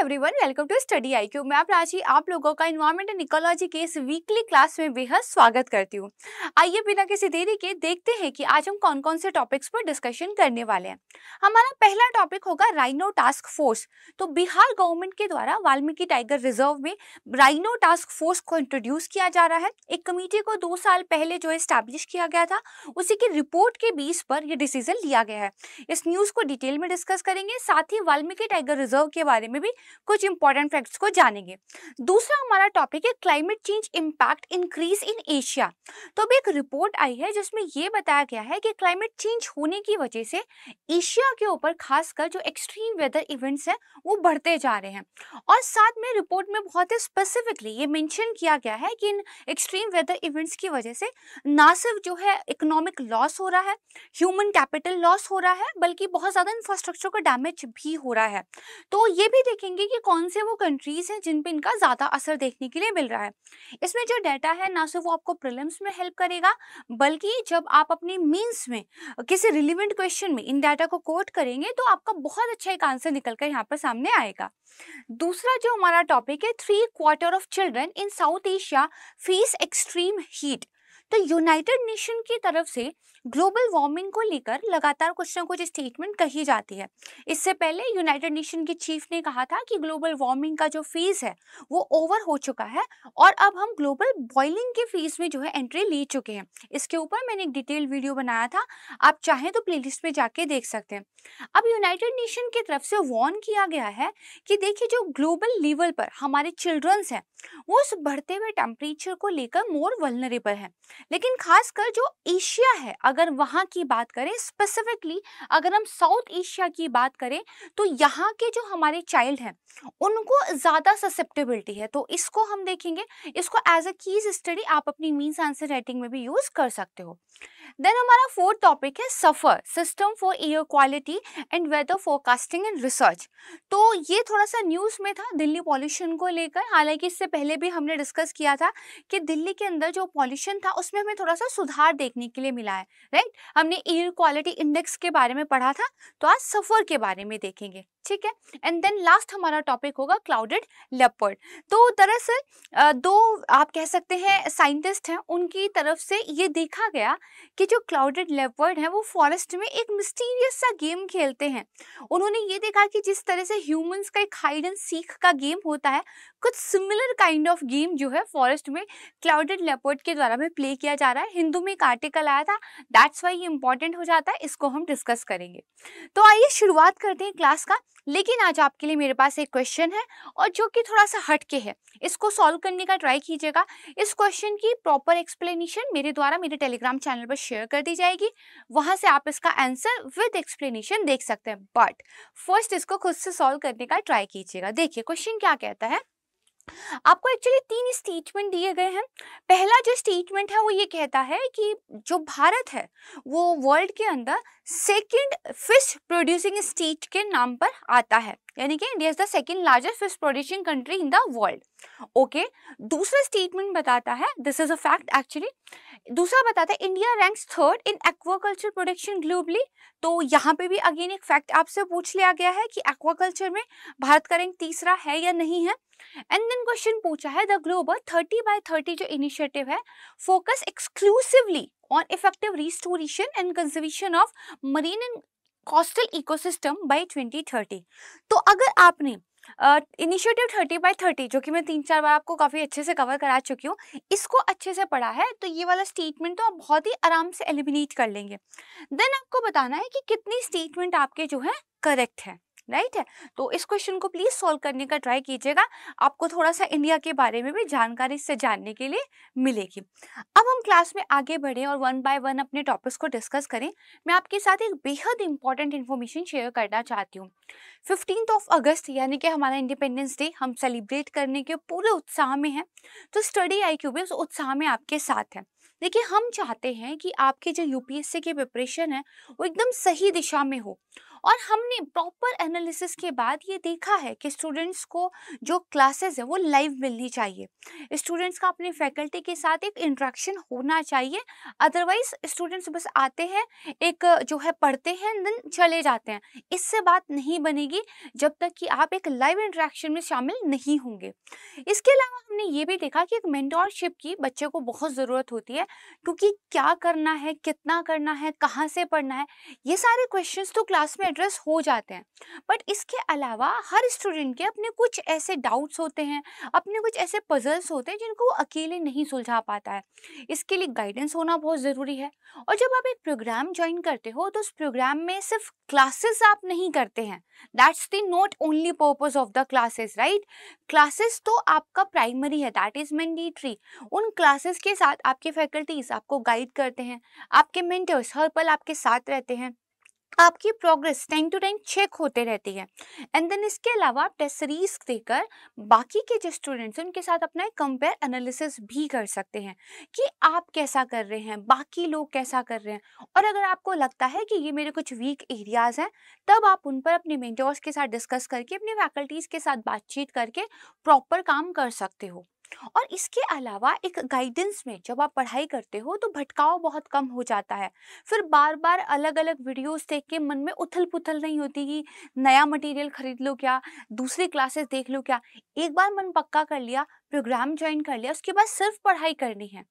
Everyone welcome to study I Q मैं आप रांची आप लोगों का इन्वायरमेंट एंड इकोलॉजी के इस वीकली क्लास में बेहद स्वागत करती हूँ आइए बिना किसी देरी के देखते हैं कि आज हम कौन कौन से टॉपिक्स पर डिस्कशन करने वाले हैं हमारा पहला टॉपिक होगा राइनो टास्क फोर्स तो बिहार गवर्नमेंट के द्वारा वाल्मीकि टाइगर रिजर्व में राइनो टास्क फोर्स को इंट्रोड्यूस किया जा रहा है एक कमेटी को दो साल पहले जो है किया गया था उसी की रिपोर्ट के बीस पर यह डिसीजन लिया गया है इस न्यूज़ को डिटेल में डिस्कस करेंगे साथ ही वाल्मीकि टाइगर रिजर्व के बारे में भी कुछ इंपॉर्टेंट फैक्ट्स को जानेंगे दूसरा हमारा टॉपिक है climate change impact increase in Asia तो अभी एक रिपोर्ट आई है जिसमें यह बताया गया है कि क्लाइमेट चेंज होने की वजह से एशिया के ऊपर खासकर जो एक्सट्रीम वेदर इवेंट्स हैं वो बढ़ते जा रहे हैं और साथ में रिपोर्ट में बहुत ही स्पेसिफिकली ये मैंशन किया गया है कि इन एक्सट्रीम वेदर इवेंट्स की वजह से ना सिर्फ जो है इकोनॉमिक लॉस हो रहा है ह्यूमन कैपिटल लॉस हो रहा है बल्कि बहुत ज़्यादा इंफ्रास्ट्रक्चर का डैमेज भी हो रहा है तो ये भी देखेंगे देखेंगे कि कौन से वो कंट्रीज हैं जिन पे इनका ज़्यादा असर देखने के लिए मिल रहा है इसमें जो डाटा है ना सिर्फ वो आपको प्रिलिम्स में हेल्प करेगा बल्कि जब आप अपने मीन्स में किसी रिलिवेंट क्वेश्चन में इन डाटा को कोट करेंगे तो आपका बहुत अच्छा एक आंसर निकल कर यहाँ पर सामने आएगा दूसरा जो हमारा टॉपिक है three quarter of children in South Asia face extreme heat तो यूनाइटेड नेशन की तरफ से ग्लोबल वार्मिंग को लेकर लगातार कुछ ना कुछ स्टेटमेंट कही जाती है इससे पहले यूनाइटेड नेशन के चीफ ने कहा था कि ग्लोबल वार्मिंग का जो फेज़ है वो ओवर हो चुका है और अब हम ग्लोबल बॉइलिंग के फेज़ में जो है एंट्री ले चुके हैं इसके ऊपर मैंने एक डिटेल वीडियो बनाया था आप चाहें तो लिस्ट पर जाके देख सकते हैं अब यूनाइटेड नेशन की तरफ से वार्न किया गया है कि देखिए जो ग्लोबल लेवल पर हमारे चिल्ड्रंस हैं वो उस बढ़ते हुए टेम्परेचर को लेकर मोर वलनरेबल हैं लेकिन खासकर जो एशिया है अगर वहाँ की बात करें स्पेसिफिकली अगर हम साउथ एशिया की बात करें तो यहाँ के जो हमारे चाइल्ड हैं उनको ज़्यादा ससेप्टेबिलिटी है तो इसको हम देखेंगे इसको एज अ कीज स्टडी आप अपनी मीन्स आंसर राइटिंग में भी यूज़ कर सकते हो देन हमारा फोर्थ टॉपिक है SAFAR system for air quality and weather forecasting and research तो ये थोड़ा सा न्यूज़ में था दिल्ली पॉल्यूशन को लेकर हालांकि इससे पहले भी हमने डिस्कस किया था कि दिल्ली के अंदर जो पॉल्यूशन था उसमें हमें थोड़ा सा सुधार देखने के लिए मिला है राइट right? हमने एयर क्वालिटी इंडेक्स के बारे में पढ़ा था तो आज सफ़र के बारे में देखेंगे ठीक है एंड देन लास्ट हमारा टॉपिक होगा क्लाउडेड लेपर्ड तो दरअसल दो आप कह सकते हैं साइंटिस्ट हैं उनकी तरफ से ये देखा गया कि जो क्लाउडेड लेपर्ड है वो फॉरेस्ट में एक मिस्टीरियस सा गेम खेलते हैं उन्होंने ये देखा कि जिस तरह से ह्यूमंस का एक हाइड एंड सीख का गेम होता है कुछ सिमिलर काइंड ऑफ गेम जो है फॉरेस्ट में क्लाउडेड लेपर्ड के द्वारा में प्ले किया जा रहा है हिंदू में एक आर्टिकल आया था दैट्स वाई ये इंपॉर्टेंट हो जाता है इसको हम डिस्कस करेंगे तो आइए शुरुआत करते हैं क्लास का लेकिन आज आपके लिए मेरे पास एक क्वेश्चन है और जो कि थोड़ा सा हटके है इसको सॉल्व करने का ट्राई कीजिएगा इस क्वेश्चन की प्रॉपर एक्सप्लेनेशन मेरे द्वारा मेरे टेलीग्राम चैनल पर शेयर कर दी जाएगी वहां से आप इसका आंसर विद एक्सप्लेनेशन देख सकते हैं बट फर्स्ट इसको खुद से सॉल्व करने का ट्राई कीजिएगा देखिए क्वेश्चन क्या कहता है आपको एक्चुअली तीन स्टेटमेंट दिए गए हैं पहला जो स्टेटमेंट है वो ये कहता है कि जो भारत है वो वर्ल्ड के अंदर सेकंड फिश प्रोड्यूसिंग स्टेट के नाम पर आता है यानी कि India is the second largest fish producing country in the world okay दूसरा स्टेटमेंट बताता है this is a fact actually दूसरा बताते हैं India ranks third in aquaculture production globally तो यहाँ पे भी अगेन एक फैक्ट आपसे पूछ लिया गया है कि एक्वाकल्चर में भारत का रैंक तीसरा है या नहीं है एंड देन क्वेश्चन पूछा है the global thirty by thirty जो इनिशिएटिव है focus exclusively on effective restoration and conservation of marine and coastal ecosystem by 2030 तो अगर आपने इनिशिएटिव थर्टी बाई थर्टी जो कि मैं तीन चार बार आपको काफ़ी अच्छे से कवर करा चुकी हूँ इसको अच्छे से पढ़ा है तो ये वाला स्टेटमेंट तो आप बहुत ही आराम से एलिमिनेट कर लेंगे देन आपको बताना है कि कितनी स्टेटमेंट आपके जो है करेक्ट है राइट है तो इस क्वेश्चन को प्लीज सॉल्व करने का ट्राई कीजिएगा आपको थोड़ा सा इंडिया के बारे में भी जानकारी से जानने के लिए मिलेगी अब हम क्लास में आगे बढ़े और वन बाय वन अपने टॉपिक्स को डिस्कस करें मैं आपके साथ एक बेहद इंपॉर्टेंट इन्फॉर्मेशन शेयर करना चाहती हूँ फिफ्टीन ऑफ अगस्त यानी कि हमारा इंडिपेंडेंस डे हम सेलिब्रेट करने के पूरे उत्साह में है तो स्टडी आई क्यू उत्साह में आपके साथ है देखिए हम चाहते हैं कि आपके जो यूपीएससी के प्रिपरेशन है वो एकदम सही दिशा में हो और हमने प्रॉपर एनालिसिस के बाद ये देखा है कि स्टूडेंट्स को जो क्लासेस है वो लाइव मिलनी चाहिए स्टूडेंट्स का अपने फैकल्टी के साथ एक इंट्रैक्शन होना चाहिए अदरवाइज स्टूडेंट्स बस आते हैं एक जो है पढ़ते हैं देन चले जाते हैं इससे बात नहीं बनेगी जब तक कि आप एक लाइव इंट्रैक्शन में शामिल नहीं होंगे इसके अलावा हमने ये भी देखा कि एक मेंटोरशिप की बच्चे को बहुत ज़रूरत होती है क्योंकि क्या करना है कितना करना है कहाँ से पढ़ना है ये सारे क्वेश्चंस तो क्लास में एड्रेस हो जाते हैं बट इसके अलावा हर स्टूडेंट के अपने कुछ ऐसे डाउट्स होते हैं अपने कुछ ऐसे पजल्स होते हैं जिनको वो अकेले नहीं सुलझा पाता है इसके लिए गाइडेंस होना बहुत ज़रूरी है और जब आप एक प्रोग्राम ज्वाइन करते हो तो उस प्रोग्राम में सिर्फ क्लासेस आप नहीं करते हैं that's the not only purpose of the classes right classes तो आपका प्राइमरी है दैट इज मैंडेटरी उन क्लासेस के साथ आपके फैकल्टीज आपको गाइड करते हैं आपके मेंटर्स हर पल आपके साथ रहते हैं आपकी progress time to time check होते रहती है एंड देन इसके अलावा आप टेस्ट सीरीज देकर बाकी के जो स्टूडेंट्स हैं उनके साथ अपना एक कंपेयर एनालिसिस भी कर सकते हैं कि आप कैसा कर रहे हैं बाकी लोग कैसा कर रहे हैं और अगर आपको लगता है कि ये मेरे कुछ वीक एरियाज़ हैं तब आप उन पर अपने मेंटर्स के साथ डिस्कस करके अपने फैकल्टीज़ के साथ बातचीत करके प्रॉपर काम कर सकते हो और इसके अलावा एक गाइडेंस में जब आप पढ़ाई करते हो तो भटकाव बहुत कम हो जाता है फिर बार बार अलग अलग वीडियोस देख के मन में उथल पुथल नहीं होती कि नया मटेरियल खरीद लो क्या दूसरी क्लासेस देख लो क्या एक बार मन पक्का कर लिया प्रोग्राम ज्वाइन कर लिया उसके बाद सिर्फ पढ़ाई करनी है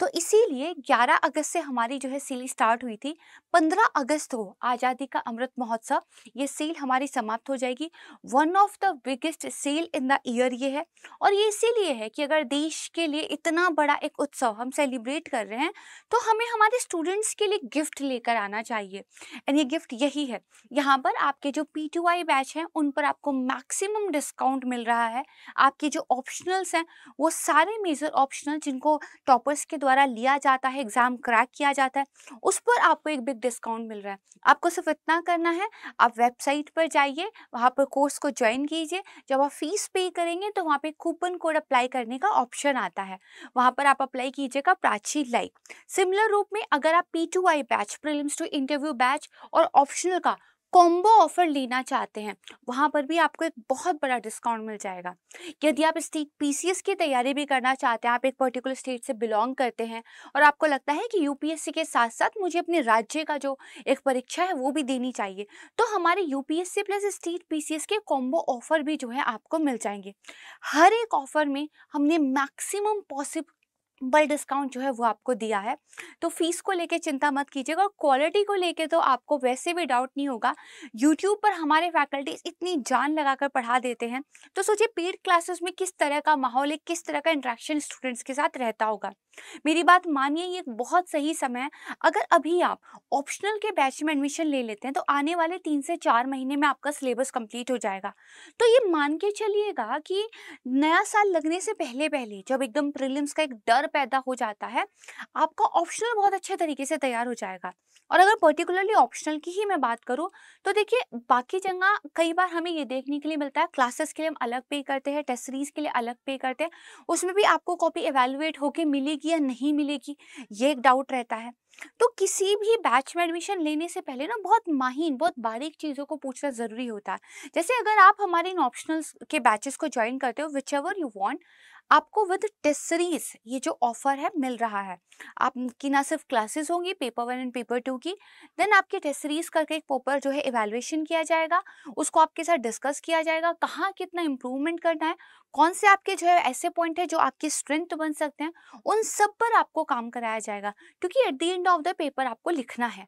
तो इसीलिए 11 अगस्त से हमारी जो है सील स्टार्ट हुई थी 15 अगस्त को आज़ादी का अमृत महोत्सव ये सील हमारी समाप्त हो जाएगी one of the biggest sale in the year ये है और ये इसीलिए है कि अगर देश के लिए इतना बड़ा एक उत्सव हम सेलिब्रेट कर रहे हैं तो हमें हमारे स्टूडेंट्स के लिए गिफ्ट लेकर आना चाहिए एंड ये गिफ्ट यही है यहाँ पर आपके जो पी बैच हैं उन पर आपको मैक्सिमम डिस्काउंट मिल रहा है आपके जो ऑप्शनल्स हैं हैं वो सारे मेजर ऑप्शनल जिनको टॉपर्स के द्वारा लिया जाता है एग्ज़ाम क्रैक किया जाता है उस पर आपको एक बिग डिस्काउंट मिल रहा है आपको सिर्फ इतना करना है आप वेबसाइट पर जाइए वहाँ पर कोर्स को ज्वाइन कीजिए जब आप फीस पे करेंगे तो वहाँ पर कूपन कोड अप्लाई करने का ऑप्शन आता है वहाँ पर आप अप्लाई कीजिएगा प्राची लाइक सिमिलर रूप में अगर आप P batch prelims to interview batch और ऑप्शनल का कॉम्बो ऑफर लेना चाहते हैं वहाँ पर भी आपको एक बहुत बड़ा डिस्काउंट मिल जाएगा यदि आप स्टेट पीसीएस की तैयारी भी करना चाहते हैं आप एक पर्टिकुलर स्टेट से बिलोंग करते हैं और आपको लगता है कि यूपीएससी के साथ साथ मुझे अपने राज्य का जो एक परीक्षा है वो भी देनी चाहिए तो हमारे यूपीएससी प्लस स्टेट पीसीएस के कॉम्बो ऑफर भी जो है आपको मिल जाएंगे हर एक ऑफर में हमने मैक्सिमम पॉसिबल बल डिस्काउंट जो है वो आपको दिया है तो फीस को लेके चिंता मत कीजिएगा और क्वालिटी को लेके तो आपको वैसे भी डाउट नहीं होगा यूट्यूब पर हमारे फैकल्टीज इतनी जान लगाकर पढ़ा देते हैं तो सोचिए पेड क्लासेस में किस तरह का माहौल है किस तरह का इंट्रैक्शन स्टूडेंट्स के साथ रहता होगा मेरी बात मानिए ये बहुत सही समय है अगर अभी आप ऑप्शनल के बैच में एडमिशन ले लेते हैं तो आने वाले तीन से चार महीने में आपका सिलेबस कंप्लीट हो जाएगा तो ये मान के चलिएगा कि नया साल लगने से पहले पहले जब एकदम प्रिलिम्स का एक डर पैदा हो जाता है आपका ऑप्शनल बहुत अच्छे तरीके से तैयार हो जाएगा और अगर पर्टिकुलरली ऑप्शनल की ही मैं बात करूँ तो देखिए बाकी जगह कई बार हमें ये देखने के लिए मिलता है क्लासेस के लिए हम अलग पे करते हैं टेस्ट सीरीज के लिए अलग पे करते हैं उसमें भी आपको कॉपी एवेलुएट होके मिलेगी या नहीं मिलेगी ये एक डाउट रहता है तो किसी भी बैच में एडमिशन लेने से पहले ना बहुत माहिन बहुत बारीक चीज़ों को पूछना ज़रूरी होता है जैसे अगर आप हमारे इन ऑप्शनल्स के बैचेस को ज्वाइन करते हो विच एवर यू वॉन्ट आपको विद टेस्ट सीरीज ये जो ऑफर है मिल रहा है आपकी ना सिर्फ क्लासेस होंगी paper one and paper two की देन आपकी टेस्ट सीरीज करके एक पेपर जो है इवेल्युएशन किया जाएगा उसको आपके साथ डिस्कस किया जाएगा कहाँ कितना इम्प्रूवमेंट करना है कौन से आपके जो है ऐसे पॉइंट है जो आपकी स्ट्रेंथ बन सकते हैं उन सब पर आपको काम कराया जाएगा क्योंकि at the end of the paper आपको लिखना है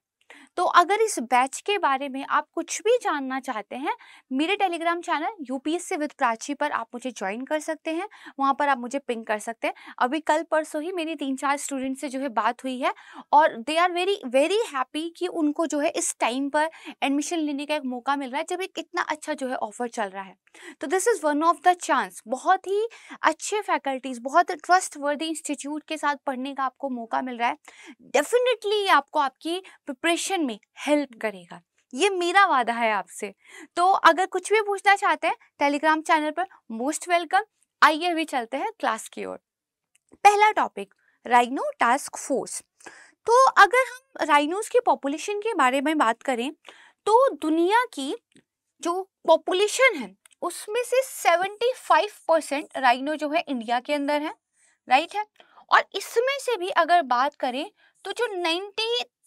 तो अगर इस बैच के बारे में आप कुछ भी जानना चाहते हैं मेरे Telegram channel UPSC with Prachi पर आप मुझे ज्वाइन कर सकते हैं वहाँ पर आप मुझे पिंक कर सकते हैं अभी कल परसों ही मेरी तीन चार स्टूडेंट से जो है बात हुई है और they are very very happy कि उनको जो है इस टाइम पर एडमिशन लेने का एक मौका मिल रहा है जब एक इतना अच्छा जो है ऑफर चल रहा है तो this is one of the chance बहुत ही अच्छे फैकल्टीज़ बहुत ट्रस्ट वर्दी इंस्टीट्यूट के साथ पढ़ने का आपको मौका मिल रहा है डेफिनेटली आपको आपकी प्रिपरेशन डिप्रेशन में हेल्प करेगा ये मेरा वादा है आपसे तो अगर कुछ भी पूछना चाहते हैं टेलीग्राम चैनल पर मोस्ट वेलकम आइए अभी चलते हैं क्लास की ओर पहला टॉपिक राइनो टास्क फोर्स तो अगर हम राइनोज की पॉपुलेशन के बारे में बात करें तो दुनिया की जो पॉपुलेशन है उसमें से 75 परसेंट राइनो जो है इंडिया के अंदर है राइट है और इसमें से भी अगर बात करें तो जो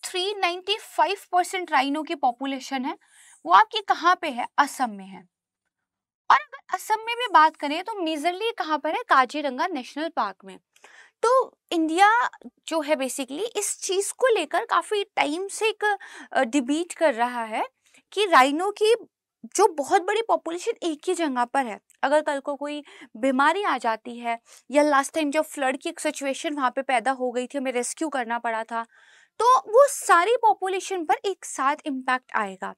395 परसेंट राइनो की पॉपुलेशन है वो आपकी कहाँ पे है असम में है और अगर असम में भी बात करें तो मेजरली कहाँ पर है काजीरंगा नेशनल पार्क में तो इंडिया जो है बेसिकली इस चीज़ को लेकर काफ़ी टाइम से एक डिबेट कर रहा है कि राइनो की जो बहुत बड़ी पॉपुलेशन एक ही जगह पर है अगर कल को कोई बीमारी आ जाती है या लास्ट टाइम जब फ्लड की एक सिचुएशन वहाँ पे पैदा हो गई थी हमें रेस्क्यू करना पड़ा था तो वो सारी पॉपुलेशन पर एक साथ इम्पैक्ट आएगा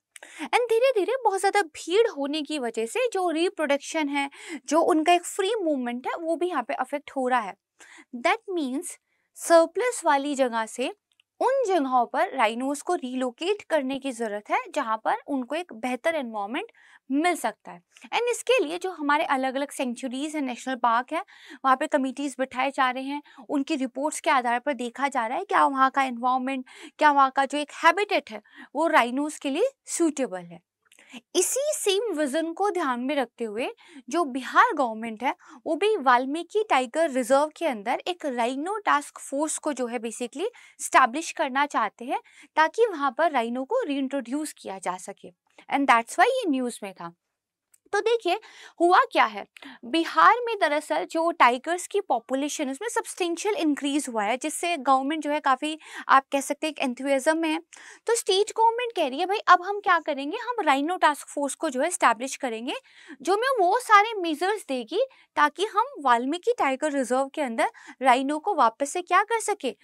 एंड धीरे धीरे बहुत ज़्यादा भीड़ होने की वजह से जो रिप्रोडक्शन है जो उनका एक फ्री मूवमेंट है वो भी यहाँ पे अफेक्ट हो रहा है दैट मीन्स सरप्लस वाली जगह से उन जगहों पर राइनोस को रिलोकेट करने की ज़रूरत है जहाँ पर उनको एक बेहतर एनवायरमेंट मिल सकता है एंड इसके लिए जो हमारे अलग अलग सेंचुरीज़ हैं नेशनल पार्क है वहाँ पे कमिटीज़ बिठाए जा रहे हैं उनकी रिपोर्ट्स के आधार पर देखा जा रहा है क्या वहाँ का इन्वामेंट क्या वहाँ का जो एक हैबिटेट है वो राइनोस के लिए सूटेबल है इसी सेम विजन को ध्यान में रखते हुए जो बिहार गवर्नमेंट है वो भी वाल्मीकि टाइगर रिजर्व के अंदर एक राइनो टास्क फोर्स को जो है बेसिकली स्टैब्लिश करना चाहते हैं ताकि वहाँ पर राइनो को रीइंट्रोड्यूस किया जा सके एंड दैट्स वाई ये न्यूज़ में था तो देखिए हुआ क्या है बिहार में दरअसल जो टाइगर्स की पॉपुलेशन उसमें सब्सटेंशियल इंक्रीज हुआ है जिससे गवर्नमेंट जो है काफ़ी आप कह सकते हैं एक एंथुजम है तो स्टेट गवर्नमेंट कह रही है भाई अब हम क्या करेंगे हम राइनो टास्क फोर्स को जो है इस्टेब्लिश करेंगे जो मैं वो सारे मेजर्स देगी ताकि हम वाल्मीकि टाइगर रिजर्व के अंदर राइनो को वापस से क्या कर सके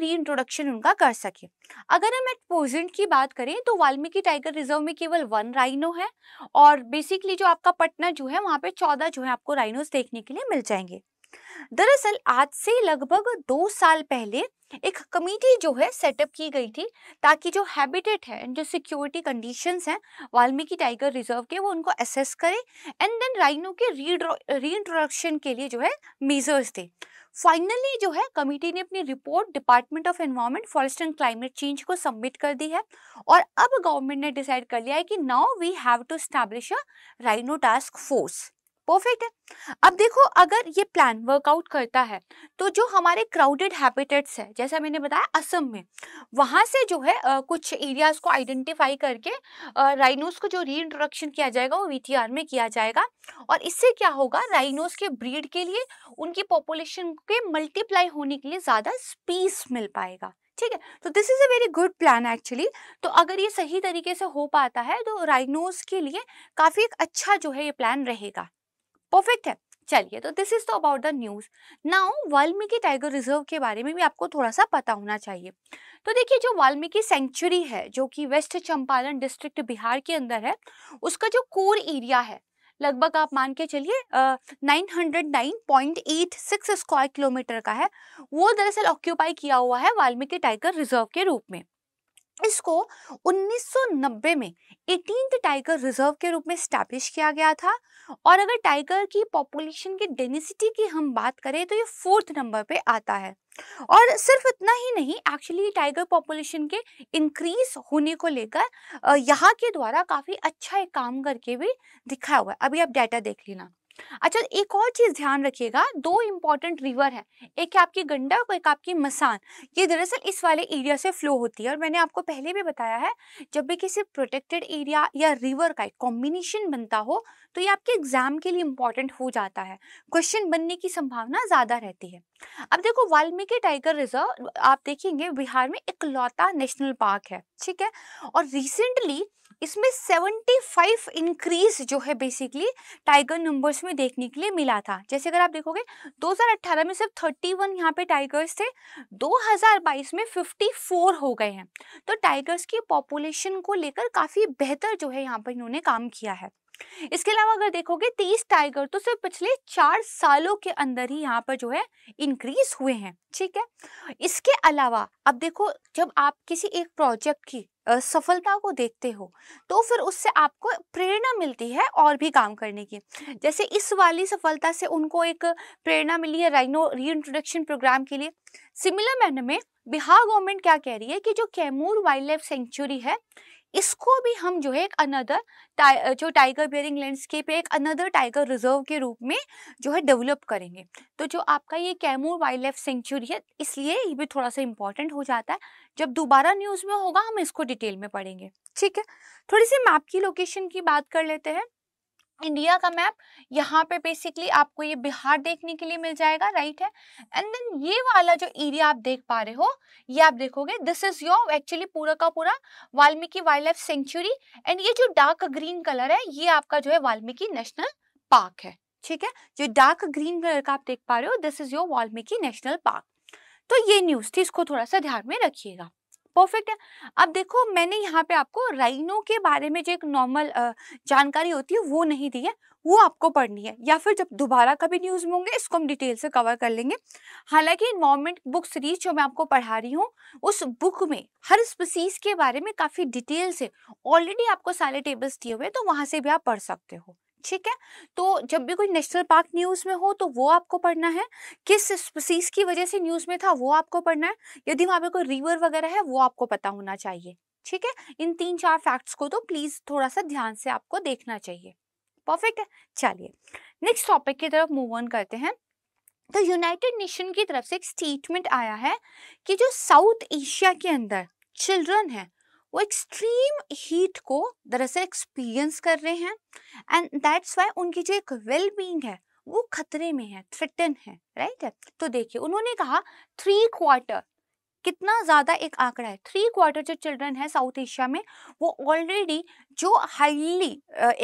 री इंट्रोडक्शन उनका कर सके अगर हम एट प्रेजेंट की बात करें तो वाल्मीकि टाइगर रिजर्व में केवल वन राइनो है और बेसिकली जो आपका पटना जो है वहां पे चौदह जो है आपको राइनोस देखने के लिए मिल जाएंगे दरअसल आज से लगभग दो साल पहले एक कमेटी जो है सेटअप की गई थी ताकि जो हैबिटेट है जो सिक्योरिटी कंडीशंस हैं वाल्मीकि टाइगर रिजर्व के वो उनको असेस करें एंड देन राइनो के रीइंट्रोडक्शन के लिए जो है मेजर्स थे फाइनली जो है कमेटी ने अपनी report department of environment forest and climate change को सबमिट कर दी है और अब गवर्नमेंट ने डिसाइड कर लिया है कि now we have to establish a rhino task force perfect है अब देखो अगर ये प्लान वर्कआउट करता है तो जो हमारे क्राउडेड हैबिटेट्स है जैसा मैंने बताया असम में वहाँ से जो है आ, कुछ एरियाज को आइडेंटिफाई करके राइनोस को जो री इंट्रोडक्शन किया जाएगा वो वी में किया जाएगा और इससे क्या होगा राइनोस के ब्रीड के लिए उनकी पॉपुलेशन के मल्टीप्लाई होने के लिए ज़्यादा स्पेस मिल पाएगा ठीक है तो this is a very good plan actually तो अगर ये सही तरीके से हो पाता है तो राइनोस के लिए काफ़ी एक अच्छा जो है ये प्लान रहेगा परफेक्ट है चलिए तो दिस इज तो about the news now Valmiki tiger reserve के बारे में भी आपको थोड़ा सा पता होना चाहिए तो देखिए जो वाल्मीकि सेंचुरी है जो कि वेस्ट चंपारण डिस्ट्रिक्ट बिहार के अंदर है उसका जो कोर एरिया है लगभग आप मान के चलिए nine hundred nine point eight six square kilometre का है वो दरअसल ऑक्यूपाई किया हुआ है वाल्मीकि टाइगर रिजर्व के रूप में इसको 1990 में एटीन टाइगर रिजर्व के रूप में स्टैब्लिश किया गया था और अगर टाइगर की पॉपुलेशन की डेनिसिटी की हम बात करें तो ये फोर्थ नंबर पे आता है और सिर्फ इतना ही नहीं एक्चुअली टाइगर पॉपुलेशन के इंक्रीज होने को लेकर यहाँ के द्वारा काफ़ी अच्छा एक काम करके भी दिखा हुआ है अभी आप डाटा देख लेना अच्छा एक और चीज़ ध्यान रखिएगा दो इंपॉर्टेंट रिवर है एक है आपकी गंडक और एक आपकी मसान ये दरअसल इस वाले एरिया से फ्लो होती है और मैंने आपको पहले भी बताया है जब भी किसी प्रोटेक्टेड एरिया या रिवर का एक कॉम्बिनेशन बनता हो तो ये आपके एग्जाम के लिए इंपॉर्टेंट हो जाता है क्वेश्चन बनने की संभावना ज़्यादा रहती है अब देखो वाल्मीकि टाइगर रिजर्व आप देखेंगे बिहार में इकलौता नेशनल पार्क है ठीक है और रिसेंटली इसमें 75 इंक्रीज जो है बेसिकली टाइगर नंबर्स में देखने के लिए मिला था जैसे अगर आप देखोगे 2018 में सिर्फ 31 वन यहाँ पे टाइगर्स थे 2022 में 54 हो गए हैं तो टाइगर्स की पॉपुलेशन को लेकर काफ़ी बेहतर जो है यहाँ पर इन्होंने काम किया है इसके अलावा अगर देखोगे तीस टाइगर तो सिर्फ पिछले चार सालों के अंदर ही यहाँ पर जो है इंक्रीज हुए हैं ठीक है इसके अलावा अब देखो जब आप किसी एक प्रोजेक्ट की सफलता को देखते हो तो फिर उससे आपको प्रेरणा मिलती है और भी काम करने की जैसे इस वाली सफलता से उनको एक प्रेरणा मिली है राइनो री इंट्रोडक्शन प्रोग्राम के लिए सिमिलर मैनर में बिहार गवर्नमेंट क्या कह रही है कि जो कैमूर वाइल्ड लाइफ सेंचुरी है इसको भी हम जो है एक अनदर जो टाइगर बियरिंग लैंडस्केप है एक अनदर टाइगर रिजर्व के रूप में जो है डेवलप करेंगे तो जो आपका ये कैमूर वाइल्ड लाइफ सेंचुरी है इसलिए ये भी थोड़ा सा इंपॉर्टेंट हो जाता है जब दोबारा न्यूज़ में होगा हम इसको डिटेल में पढ़ेंगे ठीक है थोड़ी सी मैप की लोकेशन की बात कर लेते हैं इंडिया का मैप यहाँ पे बेसिकली आपको ये बिहार देखने के लिए मिल जाएगा राइट है एंड देन ये वाला जो एरिया आप देख पा रहे हो ये आप देखोगे दिस इज योर एक्चुअली पूरा का पूरा Valmiki wildlife sanctuary and ये जो डार्क ग्रीन कलर है ये आपका जो है वाल्मीकि नेशनल पार्क है ठीक है जो डार्क ग्रीन कलर का आप देख पा रहे हो this is your Valmiki national park तो ये न्यूज थी इसको थोड़ा सा ध्यान में रखिएगा परफेक्ट है अब देखो मैंने यहाँ पे आपको राइनो के बारे में जो एक नॉर्मल जानकारी होती है वो नहीं दी है वो आपको पढ़नी है या फिर जब दोबारा कभी न्यूज़ में होंगे इसको हम डिटेल से कवर कर लेंगे हालांकि इन्वायरमेंट बुक सीरीज जो मैं आपको पढ़ा रही हूँ उस बुक में हर स्पीसीज के बारे में काफ़ी डिटेल से ऑलरेडी आपको सारे टेबल्स दिए हुए हैं तो वहाँ से भी आप पढ़ सकते हो ठीक है तो जब भी कोई नेशनल पार्क न्यूज़ में हो तो वो आपको पढ़ना है किस स्पीसीज की वजह से न्यूज़ में था वो आपको पढ़ना है यदि वहां पे कोई रिवर वगैरह है वो आपको पता होना चाहिए ठीक है इन तीन चार फैक्ट्स को तो प्लीज़ थोड़ा सा ध्यान से आपको देखना चाहिए परफेक्ट है चलिए नेक्स्ट टॉपिक की तरफ मूव ऑन करते हैं तो यूनाइटेड नेशन की तरफ से एक स्टेटमेंट आया है कि जो साउथ एशिया के अंदर चिल्ड्रन है वो एक्सट्रीम हीट को दरअसल एक्सपीरियंस कर रहे हैं एंड दैट्स वाई उनकी जो एक वेल बींग है वो खतरे में है थ्रिटन है राइट right? तो देखिए उन्होंने कहा थ्री क्वार्टर कितना ज़्यादा एक आंकड़ा है थ्री क्वार्टर जो चिल्ड्रन है साउथ एशिया में वो ऑलरेडी जो हाईली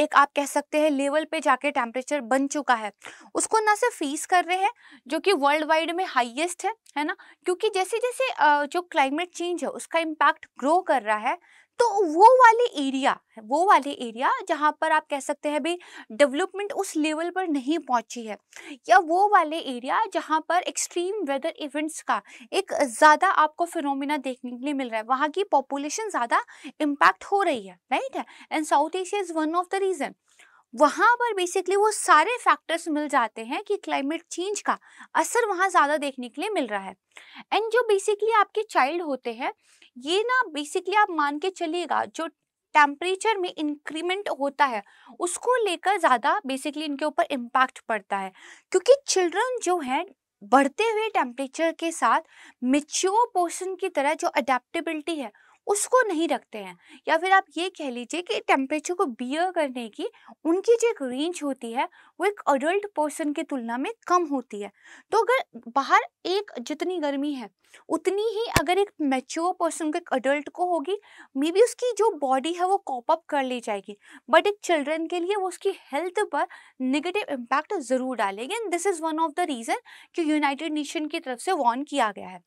एक आप कह सकते हैं लेवल पे जाके टेम्परेचर बन चुका है उसको ना सिर्फ फेस कर रहे हैं जो कि वर्ल्ड वाइड में हाईएस्ट है है ना क्योंकि जैसे जैसे जो क्लाइमेट चेंज है उसका इम्पैक्ट ग्रो कर रहा है तो वो वाले एरिया वो वाले एरिया जहाँ पर आप कह सकते हैं भाई डेवलपमेंट उस लेवल पर नहीं पहुँची है या वो वाले एरिया जहाँ पर एक्सट्रीम वेदर इवेंट्स का एक ज़्यादा आपको फिनोमिना देखने के लिए मिल रहा है वहाँ की पॉपुलेशन ज़्यादा इम्पैक्ट हो रही है राइट है and South Asia is one of the reason वहाँ पर बेसिकली वो सारे फैक्टर्स मिल जाते हैं कि क्लाइमेट चेंज का असर वहाँ ज़्यादा देखने के लिए मिल रहा है एंड जो बेसिकली आपके चाइल्ड होते हैं ये ना बेसिकली आप मान के चलिएगा जो टेम्परेचर में इंक्रीमेंट होता है उसको लेकर ज़्यादा बेसिकली इनके ऊपर इम्पैक्ट पड़ता है क्योंकि चिल्ड्रन जो हैं बढ़ते हुए टेम्परेचर के साथ मेच्योर पोर्सन की तरह जो अडेप्टेबिलिटी है उसको नहीं रखते हैं या फिर आप ये कह लीजिए कि टेम्परेचर को बियर करने की उनकी जो एक रेंज होती है वो एक अडल्ट पर्सन की तुलना में कम होती है तो अगर बाहर एक जितनी गर्मी है उतनी ही अगर एक मेच्योर पर्सन को एक अडल्ट को होगी मे बी उसकी जो बॉडी है वो कॉप अप कर ली जाएगी बट एक चिल्ड्रन के लिए वो उसकी हेल्थ पर निगेटिव इम्पैक्ट ज़रूर डालेगी and this is one of the reason कि यूनाइटेड नेशन की तरफ से वार्न किया गया है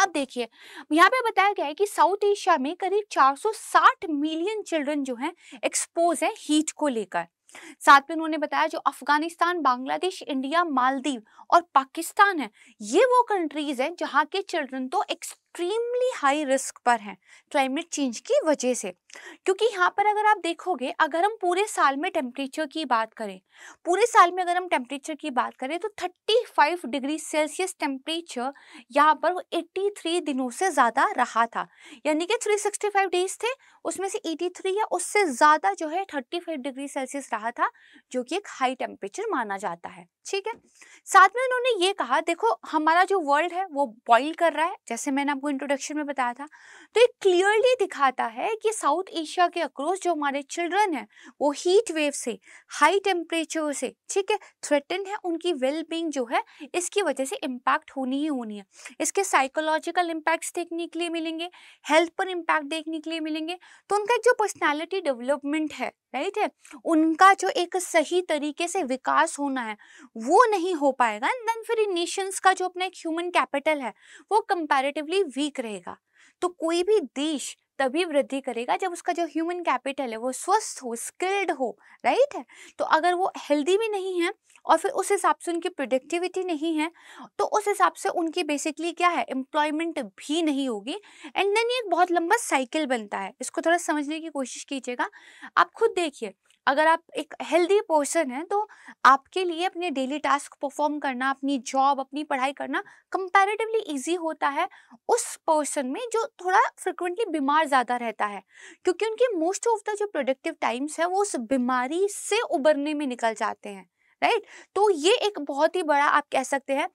अब देखिए यहाँ पे बताया गया है कि साउथ एशिया में करीब 460 मिलियन चिल्ड्रन जो हैं एक्सपोज है हीट को लेकर साथ में उन्होंने बताया जो अफगानिस्तान बांग्लादेश इंडिया मालदीव और पाकिस्तान है ये वो कंट्रीज हैं जहाँ के चिल्ड्रन तो एक्स एक्सट्रीमली हाई रिस्क पर हैं क्लाइमेट चेंज की वजह से क्योंकि यहाँ पर अगर आप देखोगे अगर हम पूरे साल में टेम्परेचर की बात करें पूरे साल में अगर हम टेम्परेचर की बात करें तो 35 डिग्री सेल्सियस टेम्परेचर यहाँ पर 83 दिनों से ज़्यादा रहा था यानी कि 365 डेज थे उसमें से 83 या उससे ज़्यादा जो है 35 डिग्री सेल्सियस रहा था जो कि एक हाई टेम्परेचर माना जाता है ठीक है साथ में उन्होंने ये कहा देखो हमारा जो वर्ल्ड है वो बॉइल कर रहा है जैसे मैंने आपको इंट्रोडक्शन में बताया था तो ये क्लियरली दिखाता है कि साउथ एशिया के अक्रॉस जो हमारे चिल्ड्रन हैं वो हीट वेव से हाई टेम्परेचर से ठीक है थ्रेटन है उनकी वेल बींग जो है इसकी वजह से इम्पैक्ट होनी ही होनी है इसके साइकोलॉजिकल इम्पैक्ट्स देखने के लिए मिलेंगे हेल्थ पर इम्पैक्ट देखने के लिए मिलेंगे तो उनका जो पर्सनैलिटी डेवलपमेंट है राइट है उनका जो एक सही तरीके से विकास होना है वो नहीं हो पाएगा एंड देन फिर नेशंस का जो अपना एक ह्यूमन कैपिटल है वो कंपैरेटिवली वीक रहेगा तो कोई भी देश तभी वृद्धि करेगा जब उसका जो ह्यूमन कैपिटल है वो स्वस्थ हो स्किल्ड हो राइट है तो अगर वो हेल्दी भी नहीं है और फिर उस हिसाब से उनकी प्रोडक्टिविटी नहीं है तो उस हिसाब से उनकी बेसिकली क्या है एम्प्लॉयमेंट भी नहीं होगी एंड देन ये एक बहुत लंबा साइकिल बनता है इसको थोड़ा समझने की कोशिश कीजिएगा आप खुद देखिए अगर आप एक हेल्दी पर्सन हैं तो आपके लिए अपने डेली टास्क परफॉर्म करना अपनी जॉब अपनी पढ़ाई करना कंपैरेटिवली इजी होता है उस पर्सन में जो थोड़ा फ्रिक्वेंटली बीमार ज़्यादा रहता है क्योंकि उनके मोस्ट ऑफ द जो प्रोडक्टिव टाइम्स है वो उस बीमारी से उबरने में निकल जाते हैं राइट तो ये एक बहुत ही बड़ा आप कह सकते हैं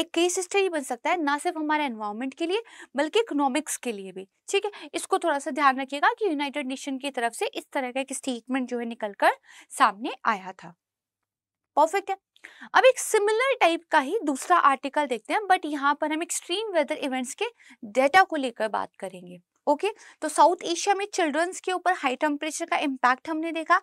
एक केस स्टडी बन सकता है ना सिर्फ हमारे एनवायरमेंट के लिए बल्कि इकोनॉमिक्स के लिए भी ठीक है इसको थोड़ा सा ध्यान रखिएगा कि यूनाइटेड नेशन की तरफ से इस तरह का एक स्टेटमेंट जो है निकल कर सामने आया था परफेक्ट है अब एक सिमिलर टाइप का ही दूसरा आर्टिकल देखते हैं बट यहाँ पर हम एक्सट्रीम वेदर इवेंट्स के डेटा को लेकर बात करेंगे ओके okay, तो साउथ एशिया में चिल्ड्रंस के ऊपर हाई टेम्परेचर का इम्पैक्ट हमने देखा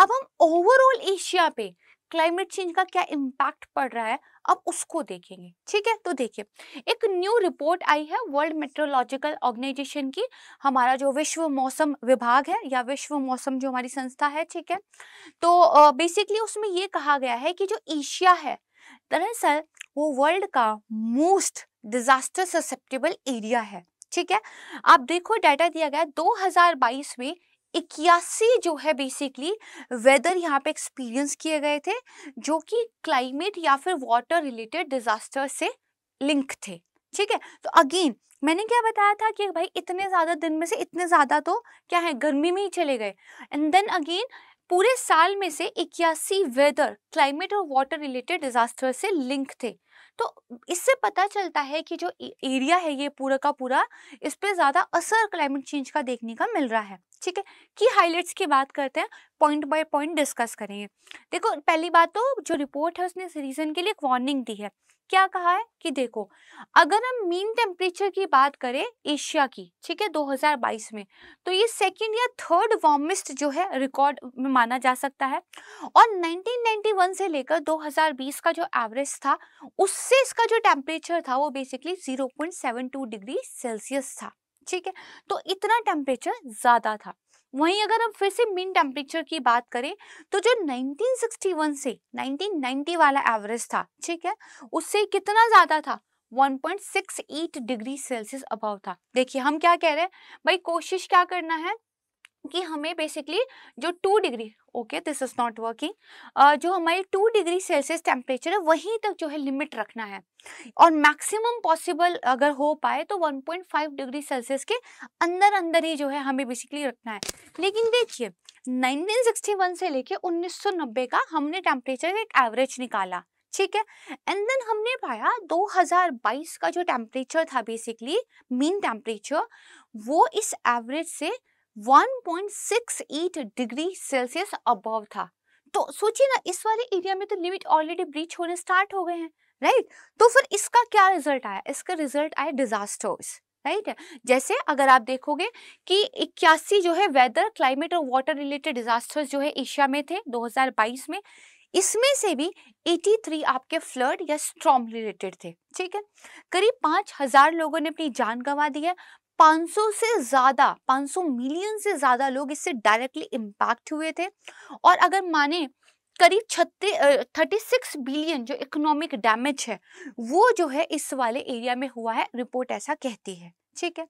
अब हम ओवरऑल एशिया पे क्लाइमेट चेंज का क्या इम्पैक्ट पड़ रहा है अब उसको देखेंगे ठीक है तो देखिए एक न्यू रिपोर्ट आई है वर्ल्ड मेट्रोलॉजिकल ऑर्गेनाइजेशन की हमारा जो विश्व मौसम विभाग है या विश्व मौसम जो हमारी संस्था है ठीक है तो बेसिकली uh, उसमें ये कहा गया है कि जो एशिया है दरअसल वो वर्ल्ड का मोस्ट डिजास्टर ससेप्टेबल एरिया है ठीक है आप देखो डाटा दिया गया 2022 में इक्यासी जो है बेसिकली वेदर यहाँ पे एक्सपीरियंस किए गए थे जो कि क्लाइमेट या फिर वाटर रिलेटेड डिजास्टर से लिंक थे ठीक है तो अगेन मैंने क्या बताया था कि भाई इतने ज़्यादा दिन में से इतने ज़्यादा तो क्या है गर्मी में ही चले गए एंड देन अगेन पूरे साल में से इक्यासी वेदर क्लाइमेट और वाटर रिलेटेड डिजास्टर से लिंक थे तो इससे पता चलता है कि जो एरिया है ये पूरा का पूरा इस पर ज़्यादा असर क्लाइमेट चेंज का देखने का मिल रहा है ठीक है की हाईलाइट्स की बात करते हैं पॉइंट बाय पॉइंट डिस्कस करेंगे देखो पहली बात तो जो रिपोर्ट है उसने इस रीज़न के लिए एक वार्निंग दी है क्या कहा है कि देखो अगर हम मीन टेम्परेचर की बात करें एशिया की ठीक है 2022 में तो ये सेकंड या थर्ड वार्मेस्ट जो है रिकॉर्ड में माना जा सकता है और 1991 से लेकर 2020 का जो एवरेज था उससे इसका जो टेम्परेचर था वो बेसिकली 0.72 डिग्री सेल्सियस था ठीक है तो इतना टेम्परेचर ज़्यादा था वहीं अगर हम फिर से मीन टेम्परेचर की बात करें तो जो 1961 से 1990 वाला एवरेज था ठीक है उससे कितना ज़्यादा था 1.68 डिग्री सेल्सियस अब था देखिए हम क्या कह रहे हैं भाई कोशिश क्या करना है कि हमें बेसिकली जो two degree okay this is not working जो हमारी टू डिग्री सेल्सियस टेम्परेचर है वहीं तक जो है लिमिट रखना है और मैक्सिमम पॉसिबल अगर हो पाए तो 1.5 डिग्री सेल्सियस के अंदर अंदर ही जो है हमें बेसिकली रखना है लेकिन देखिए 1961 से लेके 1990 का हमने टेम्परेचर एक एवरेज निकाला ठीक है एंड देन हमने पाया 2022 का जो टेम्परेचर था बेसिकली मीन टेम्परेचर वो इस एवरेज से 1.68 डिग्री सेल्सियस अबव था तो सोचिए ना इस वाले एरिया में तो लिमिट ऑलरेडी ब्रीच होने स्टार्ट हो गए हैं राइट तो फिर इसका क्या रिजल्ट आया इसका रिजल्ट आया डिजास्टर्स राइट right? जैसे अगर आप देखोगे कि इक्यासी जो है वेदर क्लाइमेट और वाटर रिलेटेड डिजास्टर्स जो है एशिया में थे 2022 में इसमें से भी 83 आपके फ्लड या स्ट्रॉम रिलेटेड थे ठीक है करीब 5000 लोगों ने अपनी जान गंवा दी है 500 से ज़्यादा 500 मिलियन से ज़्यादा लोग इससे डायरेक्टली इम्पैक्ट हुए थे और अगर माने करीब छत्तीस थर्टी सिक्स बिलियन जो इकोनॉमिक डैमेज है वो जो है इस वाले एरिया में हुआ है रिपोर्ट ऐसा कहती है ठीक है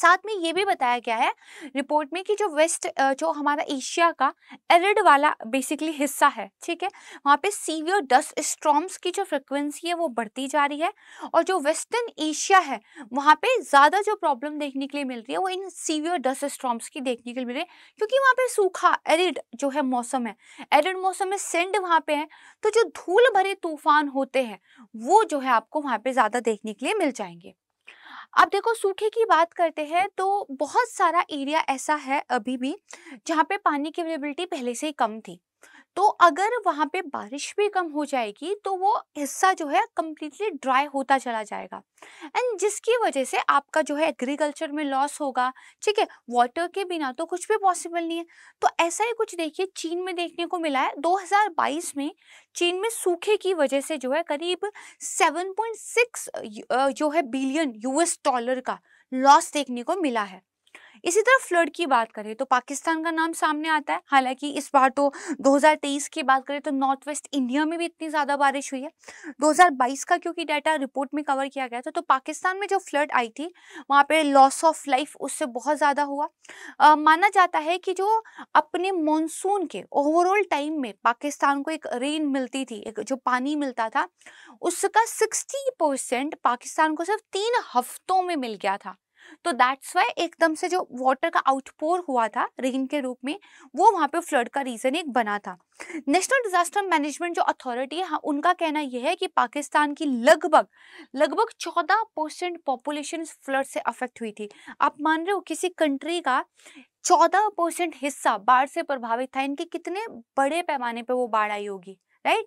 साथ में ये भी बताया गया है रिपोर्ट में कि जो वेस्ट जो हमारा एशिया का एरिड वाला बेसिकली हिस्सा है ठीक है वहाँ पे सीवियर डस्ट स्ट्रॉम्स की जो फ्रिक्वेंसी है वो बढ़ती जा रही है और जो वेस्टर्न एशिया है वहाँ पे ज़्यादा जो प्रॉब्लम देखने के लिए मिल रही है वो इन सीवियर डस्ट स्ट्रॉम्स की देखने के लिए मिल रही है क्योंकि वहाँ पे सूखा एरिड जो है मौसम है एरिड मौसम में सेंड वहाँ पे है तो जो धूल भरे तूफान होते हैं वो जो है आपको वहाँ पे ज़्यादा देखने के लिए मिल जाएंगे अब देखो सूखे की बात करते हैं तो बहुत सारा एरिया ऐसा है अभी भी जहाँ पे पानी की अवेलेबिलिटी पहले से ही कम थी तो अगर वहाँ पे बारिश भी कम हो जाएगी तो वो हिस्सा जो है कम्प्लीटली ड्राई होता चला जाएगा एंड जिसकी वजह से आपका जो है एग्रीकल्चर में लॉस होगा ठीक है वाटर के बिना तो कुछ भी पॉसिबल नहीं है तो ऐसा ही कुछ देखिए चीन में देखने को मिला है 2022 में चीन में सूखे की वजह से जो है करीब 7.6 जो है बिलियन यूएस डॉलर का लॉस देखने को मिला है इसी तरह फ्लड की बात करें तो पाकिस्तान का नाम सामने आता है हालांकि इस बार तो 2023 की बात करें तो नॉर्थ वेस्ट इंडिया में भी इतनी ज़्यादा बारिश हुई है 2022 का क्योंकि डाटा रिपोर्ट में कवर किया गया था तो पाकिस्तान में जो फ्लड आई थी वहाँ पर लॉस ऑफ लाइफ उससे बहुत ज़्यादा हुआ आ, माना जाता है कि जो अपने मानसून के ओवरऑल टाइम में पाकिस्तान को एक रेन मिलती थी एक जो पानी मिलता था उसका सिक्सटी पाकिस्तान को सिर्फ तीन हफ्तों में मिल गया था तो दैट्स वाई एकदम से जो वाटर का आउटपोर हुआ था रेन के रूप में वो वहाँ पे फ्लड का रीज़न एक बना था नेशनल डिजास्टर मैनेजमेंट जो अथॉरिटी है हाँ, उनका कहना यह है कि पाकिस्तान की लगभग लगभग चौदह परसेंट पॉपुलेशन फ्लड से अफेक्ट हुई थी आप मान रहे हो किसी कंट्री का चौदह परसेंट हिस्सा बाढ़ से प्रभावित था इनके कितने बड़े पैमाने पर वो बाढ़ आई होगी राइट